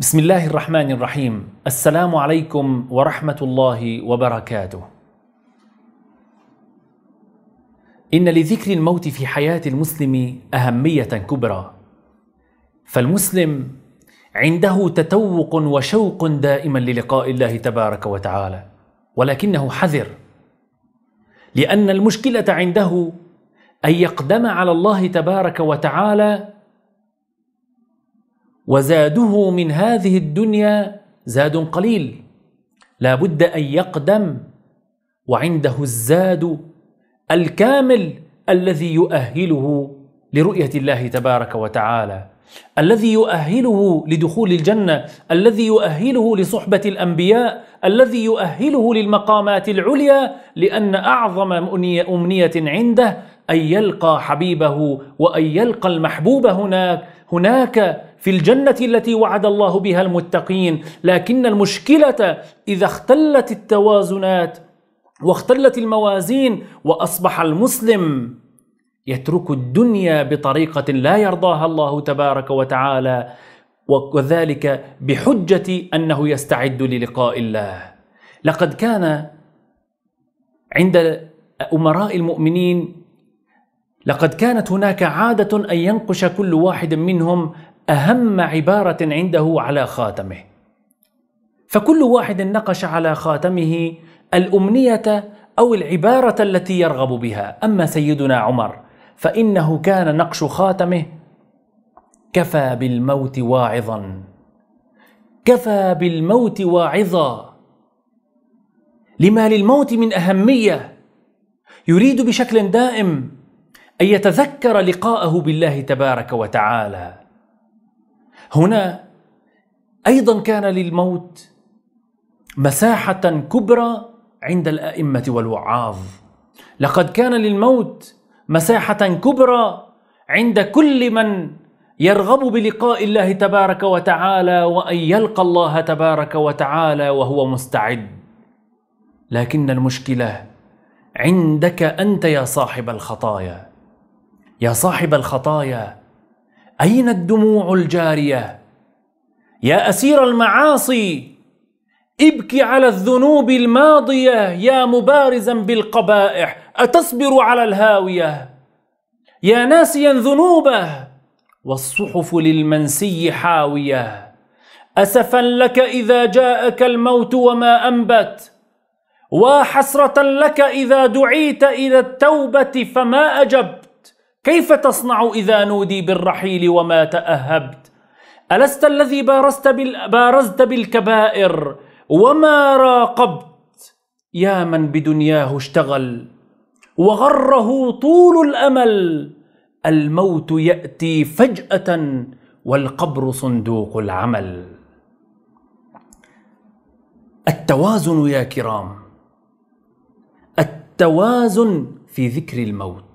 بسم الله الرحمن الرحيم السلام عليكم ورحمة الله وبركاته إن لذكر الموت في حياة المسلم أهمية كبرى فالمسلم عنده تتوق وشوق دائما للقاء الله تبارك وتعالى ولكنه حذر لأن المشكلة عنده أن يقدم على الله تبارك وتعالى وزاده من هذه الدنيا زاد قليل لا بد أن يقدم وعنده الزاد الكامل الذي يؤهله لرؤية الله تبارك وتعالى الذي يؤهله لدخول الجنة الذي يؤهله لصحبة الأنبياء الذي يؤهله للمقامات العليا لأن أعظم أمنية عنده أن يلقى حبيبه وأن يلقى المحبوب هناك هناك في الجنة التي وعد الله بها المتقين لكن المشكلة إذا اختلت التوازنات واختلت الموازين وأصبح المسلم يترك الدنيا بطريقة لا يرضاها الله تبارك وتعالى وذلك بحجة أنه يستعد للقاء الله لقد كان عند أمراء المؤمنين لقد كانت هناك عادة أن ينقش كل واحد منهم اهم عباره عنده على خاتمه فكل واحد نقش على خاتمه الامنيه او العباره التي يرغب بها اما سيدنا عمر فانه كان نقش خاتمه كفى بالموت واعظا كفى بالموت واعظا لما للموت من اهميه يريد بشكل دائم ان يتذكر لقاءه بالله تبارك وتعالى هنا ايضا كان للموت مساحه كبرى عند الائمه والوعاظ لقد كان للموت مساحه كبرى عند كل من يرغب بلقاء الله تبارك وتعالى وان يلقى الله تبارك وتعالى وهو مستعد لكن المشكله عندك انت يا صاحب الخطايا يا صاحب الخطايا أين الدموع الجارية؟ يا أسير المعاصي ابكي على الذنوب الماضية يا مبارزا بالقبائح أتصبر على الهاوية؟ يا ناسيا ذنوبه والصحف للمنسي حاوية أسفا لك إذا جاءك الموت وما أنبت وحسرة لك إذا دعيت إلى التوبة فما أجبت كيف تصنع إذا نودي بالرحيل وما تأهبت ألست الذي بارزت, بال... بارزت بالكبائر وما راقبت يا من بدنياه اشتغل وغره طول الأمل الموت يأتي فجأة والقبر صندوق العمل التوازن يا كرام التوازن في ذكر الموت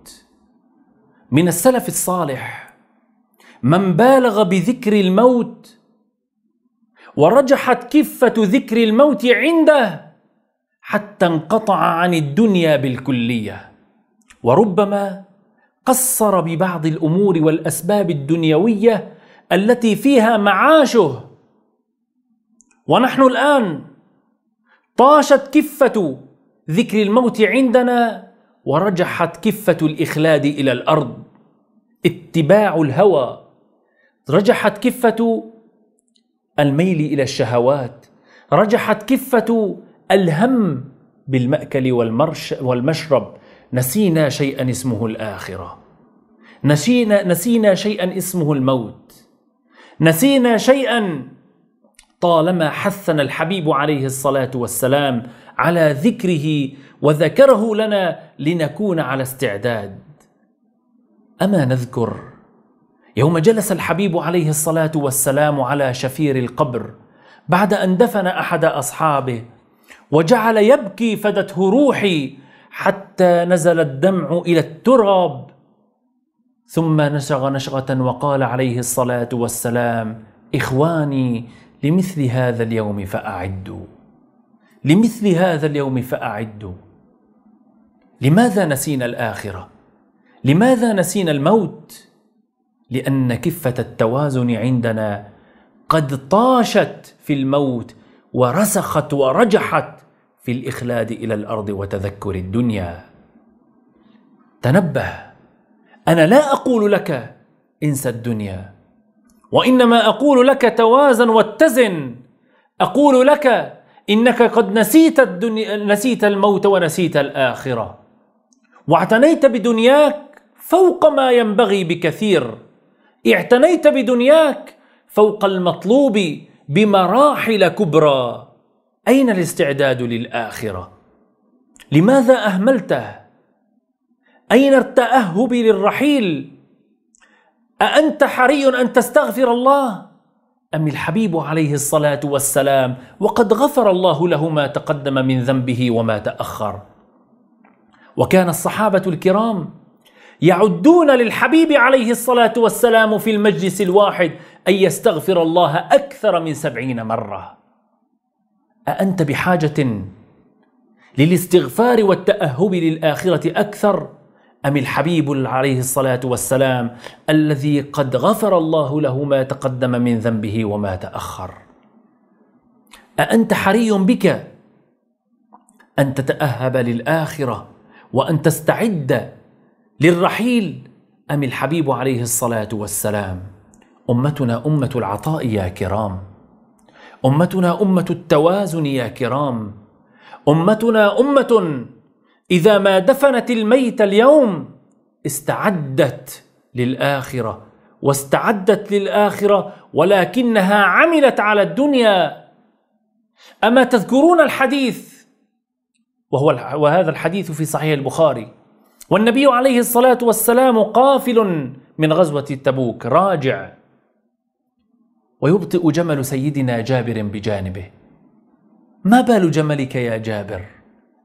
من السلف الصالح من بالغ بذكر الموت ورجحت كفة ذكر الموت عنده حتى انقطع عن الدنيا بالكلية وربما قصر ببعض الأمور والأسباب الدنيوية التي فيها معاشه ونحن الآن طاشت كفة ذكر الموت عندنا ورجحت كفة الإخلاد إلى الأرض اتباع الهوى رجحت كفه الميل الى الشهوات رجحت كفه الهم بالماكل والمرش والمشرب نسينا شيئا اسمه الاخره نسينا نسينا شيئا اسمه الموت نسينا شيئا طالما حثنا الحبيب عليه الصلاه والسلام على ذكره وذكره لنا لنكون على استعداد أما نذكر يوم جلس الحبيب عليه الصلاة والسلام على شفير القبر بعد أن دفن أحد أصحابه وجعل يبكي فدته روحي حتى نزل الدمع إلى التراب ثم نشغ نشغة وقال عليه الصلاة والسلام إخواني لمثل هذا اليوم فأعدوا لمثل هذا اليوم فأعدوا لماذا نسينا الآخرة؟ لماذا نسينا الموت لان كفه التوازن عندنا قد طاشت في الموت ورسخت ورجحت في الاخلاد الى الارض وتذكر الدنيا تنبه انا لا اقول لك انسى الدنيا وانما اقول لك توازن واتزن اقول لك انك قد نسيت الدنيا نسيت الموت ونسيت الاخره واعتنيت بدنياك فوق ما ينبغي بكثير اعتنيت بدنياك فوق المطلوب بمراحل كبرى اين الاستعداد للاخره لماذا اهملته اين التاهب للرحيل اانت حري ان تستغفر الله ام الحبيب عليه الصلاه والسلام وقد غفر الله له ما تقدم من ذنبه وما تاخر وكان الصحابه الكرام يعدون للحبيب عليه الصلاة والسلام في المجلس الواحد أن يستغفر الله أكثر من سبعين مرة أأنت بحاجة للاستغفار والتأهب للآخرة أكثر أم الحبيب عليه الصلاة والسلام الذي قد غفر الله له ما تقدم من ذنبه وما تأخر أأنت حري بك أن تتأهب للآخرة وأن تستعد للرحيل أم الحبيب عليه الصلاة والسلام أمتنا أمة العطاء يا كرام أمتنا أمة التوازن يا كرام أمتنا أمة إذا ما دفنت الميت اليوم استعدت للآخرة واستعدت للآخرة ولكنها عملت على الدنيا أما تذكرون الحديث وهو وهذا الحديث في صحيح البخاري والنبي عليه الصلاة والسلام قافل من غزوة التبوك راجع ويبطئ جمل سيدنا جابر بجانبه ما بال جملك يا جابر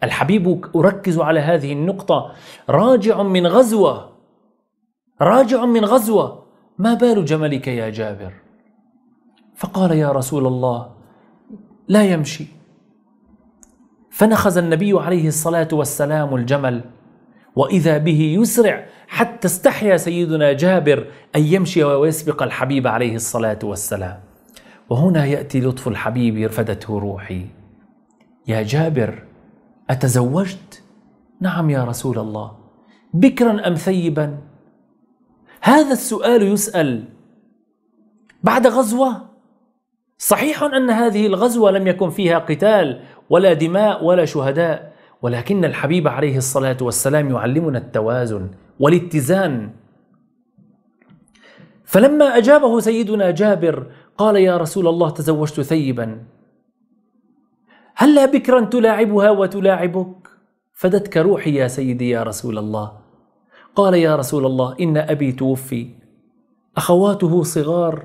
الحبيب أركز على هذه النقطة راجع من غزوة راجع من غزوة ما بال جملك يا جابر فقال يا رسول الله لا يمشي فنخز النبي عليه الصلاة والسلام الجمل وإذا به يسرع حتى استحيا سيدنا جابر أن يمشي ويسبق الحبيب عليه الصلاة والسلام وهنا يأتي لطف الحبيب رفدته روحي يا جابر أتزوجت؟ نعم يا رسول الله بكرا أم ثيبا؟ هذا السؤال يسأل بعد غزوة صحيح أن هذه الغزوة لم يكن فيها قتال ولا دماء ولا شهداء ولكن الحبيب عليه الصلاة والسلام يعلمنا التوازن والاتزان فلما أجابه سيدنا جابر قال يا رسول الله تزوجت ثيبا هل لا بكرا تلاعبها وتلاعبك فدتك روحي يا سيدي يا رسول الله قال يا رسول الله إن أبي توفي أخواته صغار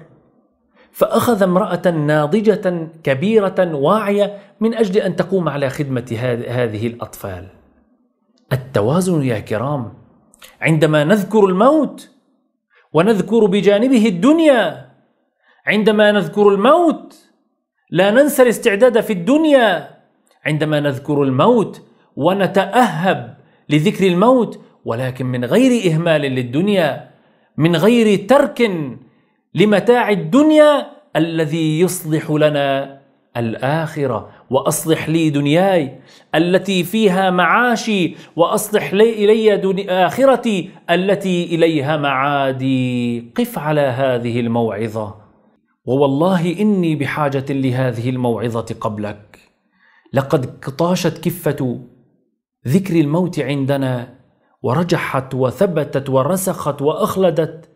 فأخذ امرأة ناضجة كبيرة واعية من أجل أن تقوم على خدمة هذه الأطفال التوازن يا كرام عندما نذكر الموت ونذكر بجانبه الدنيا عندما نذكر الموت لا ننسى الاستعداد في الدنيا عندما نذكر الموت ونتاهب لذكر الموت ولكن من غير اهمال للدنيا من غير ترك لمتاع الدنيا الذي يصلح لنا الآخرة وأصلح لي دنياي التي فيها معاشي وأصلح لي إلي آخرتي التي إليها معادي قف على هذه الموعظة ووالله إني بحاجة لهذه الموعظة قبلك لقد طاشت كفة ذكر الموت عندنا ورجحت وثبتت ورسخت وأخلدت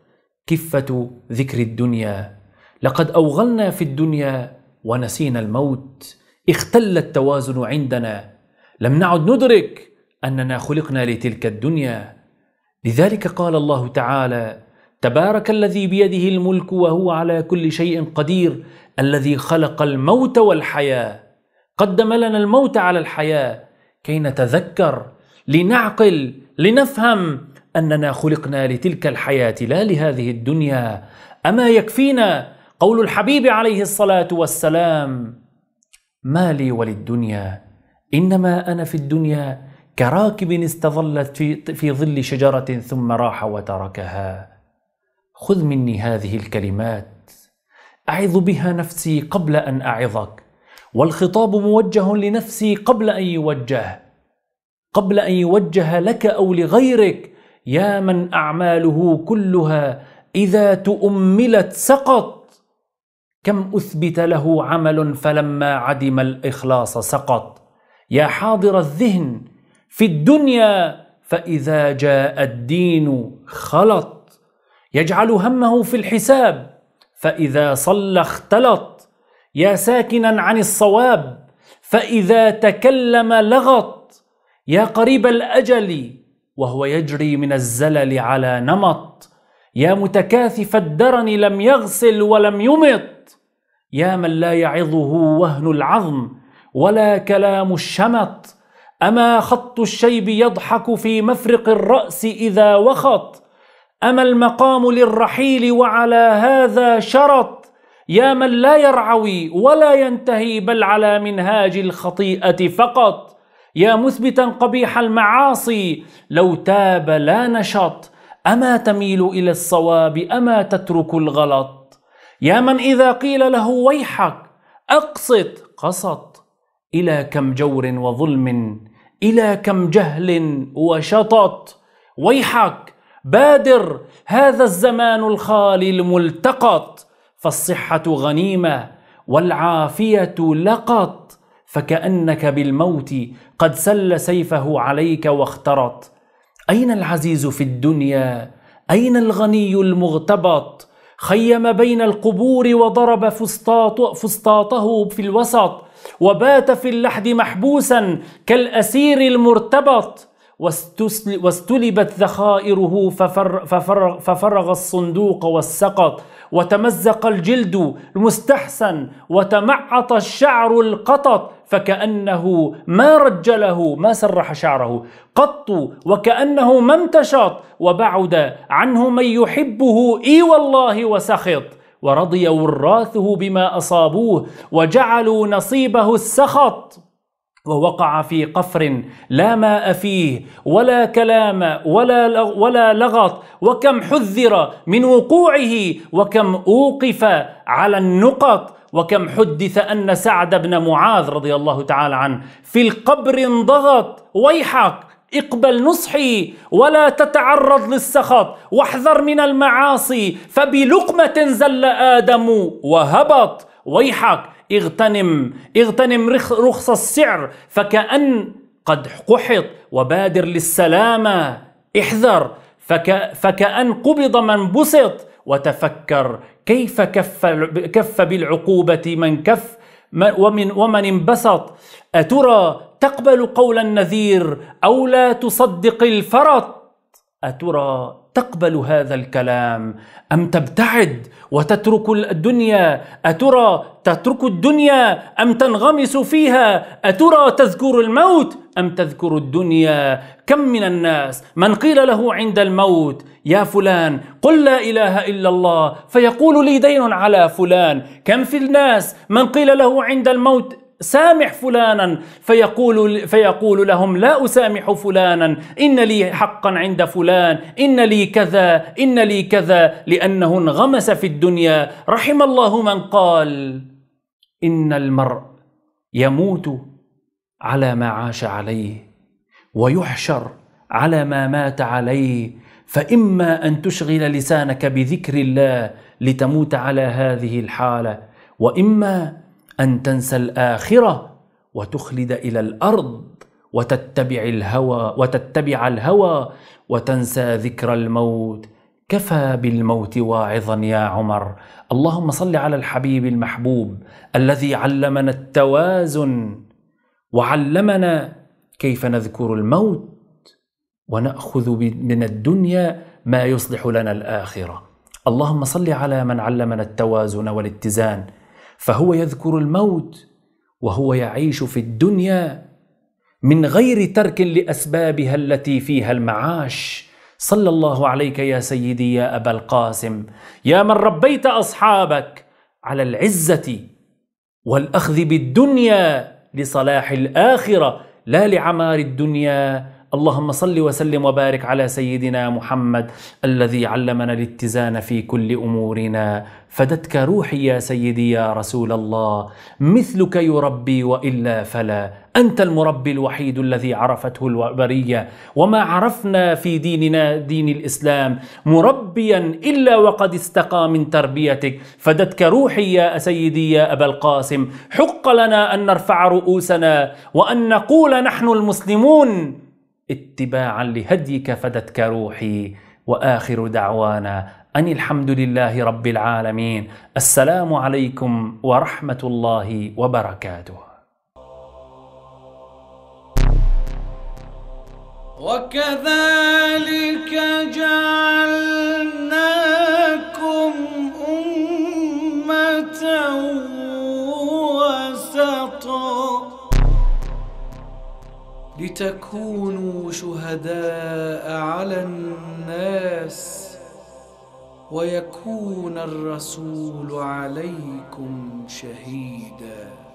كفه ذكر الدنيا لقد اوغلنا في الدنيا ونسينا الموت اختل التوازن عندنا لم نعد ندرك اننا خلقنا لتلك الدنيا لذلك قال الله تعالى تبارك الذي بيده الملك وهو على كل شيء قدير الذي خلق الموت والحياه قدم لنا الموت على الحياه كي نتذكر لنعقل لنفهم أننا خلقنا لتلك الحياة لا لهذه الدنيا أما يكفينا قول الحبيب عليه الصلاة والسلام ما لي وللدنيا إنما أنا في الدنيا كراكب استظلت في, في ظل شجرة ثم راح وتركها خذ مني هذه الكلمات أعظ بها نفسي قبل أن أعظك والخطاب موجه لنفسي قبل أن يوجه قبل أن يوجه لك أو لغيرك يا من أعماله كلها إذا تؤملت سقط كم أثبت له عمل فلما عدم الإخلاص سقط يا حاضر الذهن في الدنيا فإذا جاء الدين خلط يجعل همه في الحساب فإذا صلى اختلط يا ساكنا عن الصواب فإذا تكلم لغط يا قريب الأجل وهو يجري من الزلل على نمط يا متكاثف الدرن لم يغسل ولم يمط يا من لا يعظه وهن العظم ولا كلام الشمط أما خط الشيب يضحك في مفرق الرأس إذا وخط أما المقام للرحيل وعلى هذا شرط يا من لا يرعوي ولا ينتهي بل على منهاج الخطيئة فقط يا مثبتا قبيح المعاصي لو تاب لا نشط أما تميل إلى الصواب أما تترك الغلط يا من إذا قيل له ويحك أقسط قسط إلى كم جور وظلم إلى كم جهل وشطط ويحك بادر هذا الزمان الخالي الملتقط فالصحة غنيمة والعافية لقط فكأنك بالموت قد سل سيفه عليك واخترط أين العزيز في الدنيا؟ أين الغني المغتبط؟ خيم بين القبور وضرب فسطاط فسطاطه في الوسط وبات في اللحد محبوسا كالأسير المرتبط واستلبت ذخائره ففر ففر ففرغ الصندوق والسقط وتمزق الجلد المستحسن وتمعط الشعر القطط فكأنه ما رجله ما سرح شعره قط وكأنه ما امتشط وبعد عنه من يحبه إي والله وسخط ورضي وراثه بما أصابوه وجعلوا نصيبه السخط ووقع في قفر لا ماء فيه ولا كلام ولا ولا لغط وكم حذر من وقوعه وكم اوقف على النقط وكم حدث ان سعد بن معاذ رضي الله تعالى عنه في القبر انضغط ويحك اقبل نصحي ولا تتعرض للسخط واحذر من المعاصي فبلقمه زل ادم وهبط ويحك اغتنم اغتنم رخص السعر فكأن قد قحط وبادر للسلامة احذر فك فكأن قبض من بسط وتفكر كيف كف كف بالعقوبة من كف ومن ومن انبسط أترى تقبل قول النذير أو لا تصدق الفرط أترى تقبل هذا الكلام ام تبتعد وتترك الدنيا اترى تترك الدنيا ام تنغمس فيها اترى تذكر الموت ام تذكر الدنيا كم من الناس من قيل له عند الموت يا فلان قل لا اله الا الله فيقول لي دين على فلان كم في الناس من قيل له عند الموت سامح فلانا فيقول فيقول لهم لا اسامح فلانا ان لي حقا عند فلان ان لي كذا ان لي كذا لانه انغمس في الدنيا رحم الله من قال ان المرء يموت على ما عاش عليه ويحشر على ما مات عليه فاما ان تشغل لسانك بذكر الله لتموت على هذه الحاله واما ان تنسى الاخره وتخلد الى الارض وتتبع الهوى وتتبع الهوى وتنسى ذكر الموت كفى بالموت واعظا يا عمر اللهم صل على الحبيب المحبوب الذي علمنا التوازن وعلمنا كيف نذكر الموت وناخذ من الدنيا ما يصلح لنا الاخره اللهم صل على من علمنا التوازن والاتزان فهو يذكر الموت وهو يعيش في الدنيا من غير ترك لاسبابها التي فيها المعاش صلى الله عليك يا سيدي يا ابا القاسم يا من ربيت اصحابك على العزه والاخذ بالدنيا لصلاح الاخره لا لعمار الدنيا اللهم صل وسلم وبارك على سيدنا محمد الذي علمنا الاتزان في كل امورنا فدتك روحي يا سيدي يا رسول الله مثلك يربي والا فلا انت المربي الوحيد الذي عرفته البريه وما عرفنا في ديننا دين الاسلام مربيا الا وقد استقى من تربيتك فدتك روحي يا سيدي يا ابا القاسم حق لنا ان نرفع رؤوسنا وان نقول نحن المسلمون اتباعا لهديك فدتك روحي واخر دعوانا ان الحمد لله رب العالمين السلام عليكم ورحمه الله وبركاته وكذلك جعل لتكونوا شهداء على الناس ويكون الرسول عليكم شهيداً